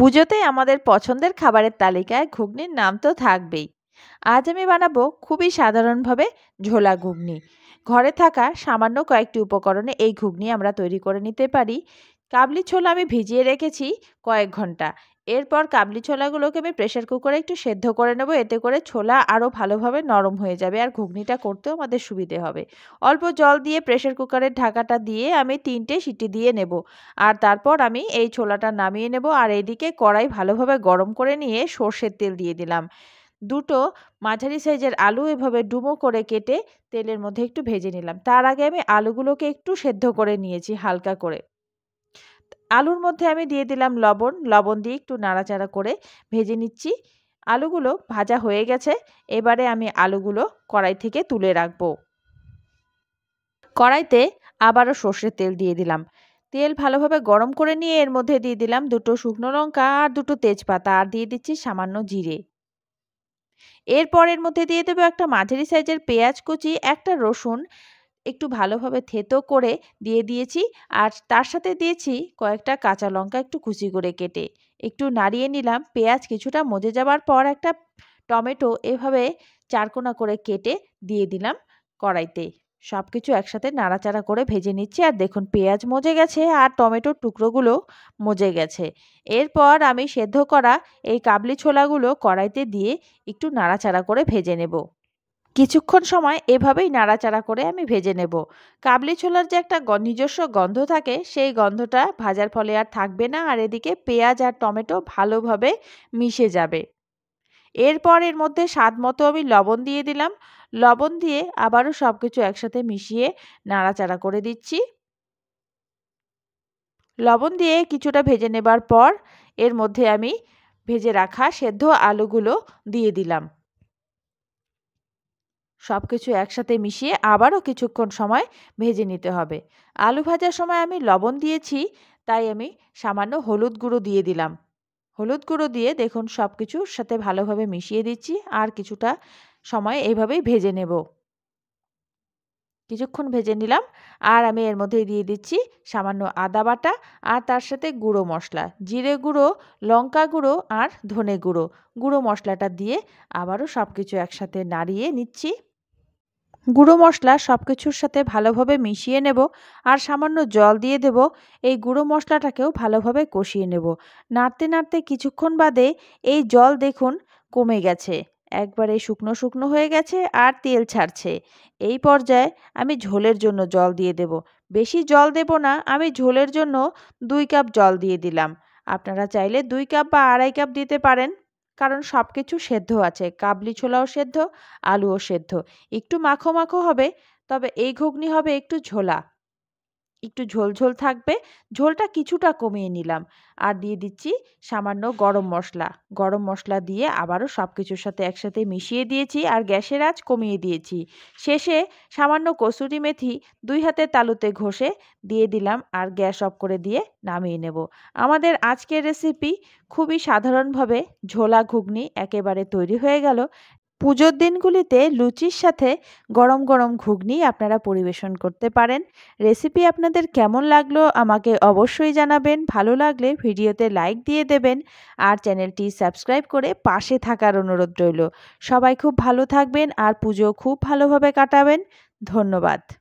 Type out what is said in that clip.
পুজোতে আমাদের পছন্দের খাবারের তালিকায় ঘুগনির নাম তো থাকবেই আজ আমি বানাবো খুবই সাধারণভাবে ঝোলা ঘুগনি ঘরে থাকা সামান্য কয়েকটি উপকরণে এই ঘুগনি আমরা তৈরি করে নিতে পারি কাবলি ছোলা আমি ভিজিয়ে রেখেছি কয়েক ঘন্টা এরপর কাবলি ছোলাগুলোকে আমি প্রেশার কুকারে একটু সেদ্ধ করে নেব এতে করে ছোলা আরও ভালোভাবে নরম হয়ে যাবে আর ঘুগনিটা করতেও আমাদের সুবিধে হবে অল্প জল দিয়ে প্রেশার কুকারের ঢাকাটা দিয়ে আমি তিনটে সিটি দিয়ে নেব আর তারপর আমি এই ছোলাটা নামিয়ে নেব আর এইদিকে কড়াই ভালোভাবে গরম করে নিয়ে সর্ষের তেল দিয়ে দিলাম দুটো মাঝারি সাইজের আলু এভাবে ডুমো করে কেটে তেলের মধ্যে একটু ভেজে নিলাম তার আগে আমি আলুগুলোকে একটু সেদ্ধ করে নিয়েছি হালকা করে আলুর মধ্যে আমি দিয়ে দিলাম লবণ লবণ দিয়ে একটু নাড়াচাড়া করে ভেজে নিচ্ছি আলুগুলো ভাজা হয়ে গেছে এবারে আমি আলুগুলো কড়াই থেকে তুলে রাখবো কড়াইতে আবারও সর্ষের তেল দিয়ে দিলাম তেল ভালোভাবে গরম করে নিয়ে এর মধ্যে দিয়ে দিলাম দুটো শুকনো লঙ্কা আর দুটো তেজপাতা আর দিয়ে দিচ্ছি সামান্য জিরে এরপর এর মধ্যে দিয়ে দেবো একটা মাঝারি সাইজের পেঁয়াজ কুচি একটা রসুন একটু ভালোভাবে থেতো করে দিয়ে দিয়েছি আর তার সাথে দিয়েছি কয়েকটা কাঁচা লঙ্কা একটু কুচি করে কেটে একটু নাড়িয়ে নিলাম পেঁয়াজ কিছুটা মজে যাবার পর একটা টমেটো এভাবে চারকোনা করে কেটে দিয়ে দিলাম কড়াইতে সব কিছু একসাথে নাড়াচাড়া করে ভেজে নিচ্ছি আর দেখুন পেঁয়াজ মজে গেছে আর টমেটোর টুকরোগুলো মজে গেছে এরপর আমি সেদ্ধ করা এই কাবলি ছোলাগুলো কড়াইতে দিয়ে একটু নাড়াচাড়া করে ভেজে নেব কিছুক্ষণ সময় এভাবেই নাড়াচাড়া করে আমি ভেজে নেব কাবলি ছোলার যে একটা নিজস্ব গন্ধ থাকে সেই গন্ধটা ভাজার ফলে আর থাকবে না আর এদিকে পেঁয়াজ আর টমেটো ভালোভাবে মিশে যাবে এরপর এর মধ্যে স্বাদ মতো আমি লবণ দিয়ে দিলাম লবণ দিয়ে আবারও সব কিছু একসাথে মিশিয়ে নাড়াচাড়া করে দিচ্ছি লবণ দিয়ে কিছুটা ভেজে নেবার পর এর মধ্যে আমি ভেজে রাখা সেদ্ধ আলুগুলো দিয়ে দিলাম সব কিছু একসাথে মিশিয়ে আবারও কিছুক্ষণ সময় ভেজে নিতে হবে আলু ভাজার সময় আমি লবণ দিয়েছি তাই আমি সামান্য হলুদ গুঁড়ো দিয়ে দিলাম হলুদ গুঁড়ো দিয়ে দেখুন সব কিছুর সাথে ভালোভাবে মিশিয়ে দিচ্ছি আর কিছুটা সময় এইভাবেই ভেজে নেব কিছুক্ষণ ভেজে নিলাম আর আমি এর মধ্যে দিয়ে দিচ্ছি সামান্য আদা বাটা আর তার সাথে গুঁড়ো মশলা জিরে গুঁড়ো লঙ্কা গুঁড়ো আর ধনে গুঁড়ো গুঁড়ো মশলাটা দিয়ে আবারও সব কিছু একসাথে নাড়িয়ে নিচ্ছি গুঁড়ো মশলা সব কিছুর সাথে ভালোভাবে মিশিয়ে নেব আর সামান্য জল দিয়ে দেব এই গুঁড়ো মশলাটাকেও ভালোভাবে কষিয়ে নেব নাড়তে নাড়তে কিছুক্ষণ বাদে এই জল দেখুন কমে গেছে একবারে শুকনো শুকনো হয়ে গেছে আর তেল ছাড়ছে এই পর্যায়ে আমি ঝোলের জন্য জল দিয়ে দেব বেশি জল দেব না আমি ঝোলের জন্য দুই কাপ জল দিয়ে দিলাম আপনারা চাইলে দুই কাপ বা আড়াই কাপ দিতে পারেন কারণ সব কিছু সেদ্ধ আছে কাবলি ছোলাও সেদ্ধ আলুও সেদ্ধ একটু মাখো মাখো হবে তবে এই ঘুগনি হবে একটু ঝোলা একটু ঝোলঝোল থাকবে ঝোলটা কিছুটা কমিয়ে নিলাম আর দিয়ে দিচ্ছি সামান্য গরম মশলা গরম মশলা দিয়ে আবারও সব কিছুর সাথে একসাথে মিশিয়ে দিয়েছি আর গ্যাসের আঁচ কমিয়ে দিয়েছি শেষে সামান্য কসুরি মেথি দুই হাতে তালুতে ঘষে দিয়ে দিলাম আর গ্যাস অফ করে দিয়ে নামিয়ে নেব আমাদের আজকের রেসিপি খুবই সাধারণভাবে ঝোলা ঘুগনি একেবারে তৈরি হয়ে গেল পুজোর দিনগুলিতে লুচির সাথে গরম গরম ঘুগনি আপনারা পরিবেশন করতে পারেন রেসিপি আপনাদের কেমন লাগলো আমাকে অবশ্যই জানাবেন ভালো লাগলে ভিডিওতে লাইক দিয়ে দেবেন আর চ্যানেলটি সাবস্ক্রাইব করে পাশে থাকার অনুরোধ রইল সবাই খুব ভালো থাকবেন আর পুজো খুব ভালোভাবে কাটাবেন ধন্যবাদ